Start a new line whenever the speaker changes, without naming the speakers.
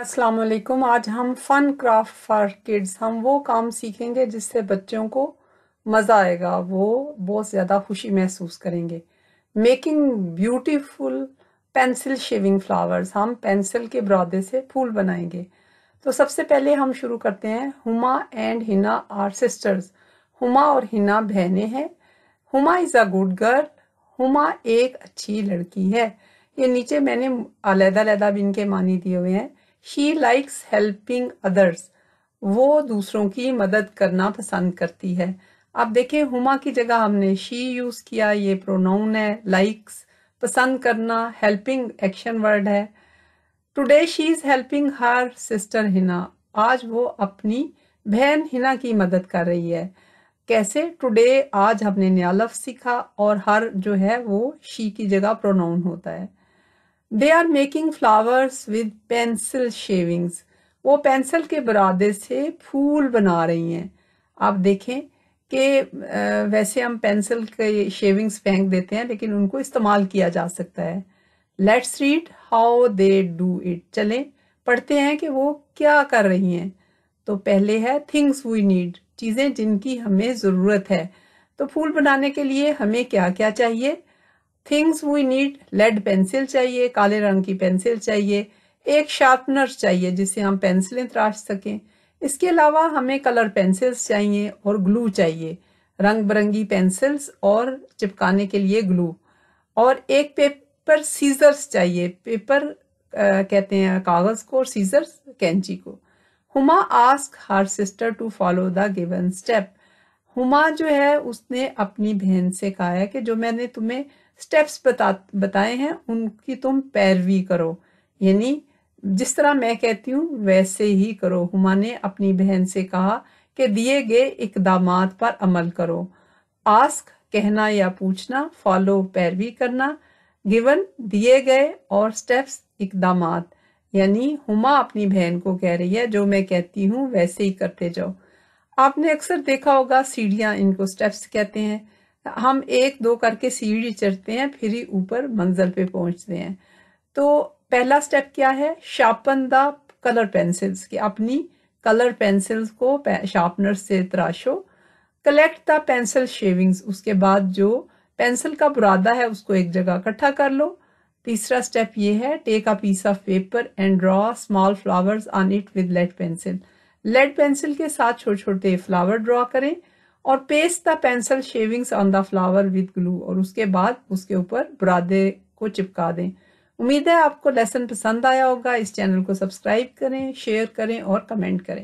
असलकुम आज हम फ़न क्राफ्ट फॉर किड्स हम वो काम सीखेंगे जिससे बच्चों को मज़ा आएगा वो बहुत ज़्यादा खुशी महसूस करेंगे making beautiful pencil shaving flowers हम पेंसिल के बरादे से फूल बनाएंगे तो सबसे पहले हम शुरू करते हैं Huma and Hina are sisters Huma और हिना बहने हैं Huma is a good girl Huma एक अच्छी लड़की है ये नीचे मैंने अलहदा अलहदा बिन के मानी दिए हुए हैं शी लाइक्स हेल्पिंग अदर्स वो दूसरों की मदद करना पसंद करती है आप देखें हुमा की जगह हमने शी यूज किया ये प्रोनाउन है लाइक्स पसंद करना हेल्पिंग एक्शन वर्ड है today she is helping her sister Hina आज वो अपनी बहन हिना की मदद कर रही है कैसे टुडे आज हमने नया लफ्ज सीखा और हर जो है वो शी की जगह प्रोनाउन होता है they are making flowers with pencil shavings वो पेंसिल के बरादे से फूल बना रही हैं आप देखें कि वैसे हम पेंसिल के शेविंग्स फेंक देते हैं लेकिन उनको इस्तेमाल किया जा सकता है let's read how they do it चलें पढ़ते हैं कि वो क्या कर रही हैं तो पहले है थिंग्स वी नीड चीज़ें जिनकी हमें ज़रूरत है तो फूल बनाने के लिए हमें क्या क्या चाहिए things we need lead pencil चाहिए काले रंग की पेंसिल चाहिए एक शार्पनर चाहिए जिससे हम पेंसिलें तराश सकें इसके अलावा हमें कलर पेंसिल्स चाहिए और ग्लू चाहिए रंग बिरंगी पेंसिल्स और चिपकाने के लिए ग्लू और एक पेपर सीजर्स चाहिए पेपर आ, कहते हैं कागज़ को और सीजर्स कैंची को Huma ask her sister to follow the given step Huma जो है उसने अपनी बहन से कहा है कि जो मैंने तुम्हें स्टेप्स बता बताए हैं उनकी तुम पैरवी करो यानी जिस तरह मैं कहती हूँ वैसे ही करो हुमा ने अपनी बहन से कहा कि दिए गए इकदाम पर अमल करो आस्क कहना या पूछना फॉलो पैरवी करना गिवन दिए गए और स्टेप्स इकदाम यानी हुमा अपनी बहन को कह रही है जो मैं कहती हूँ वैसे ही करते जाओ आपने अक्सर देखा होगा सीढ़ियां इनको स्टेप्स कहते हैं हम एक दो करके सीढ़ी चढ़ते हैं फिर ही ऊपर मंजिल पे पहुंचते हैं तो पहला स्टेप क्या है शार्पन द कलर पेंसिल्स की अपनी कलर पेंसिल्स को शार्पनर से तराशो कलेक्ट द पेंसिल शेविंग्स उसके बाद जो पेंसिल का बुरादा है उसको एक जगह इकट्ठा कर लो तीसरा स्टेप ये है take a piece of paper and draw small flowers on it with lead pencil lead pencil के साथ छोटे छोटे फ्लावर ड्रॉ करें और paste the pencil shavings on the flower with glue और उसके बाद उसके ऊपर बुरादे को चिपका दें उम्मीद है आपको लेसन पसंद आया होगा इस चैनल को सब्सक्राइब करें शेयर करें और कमेंट करें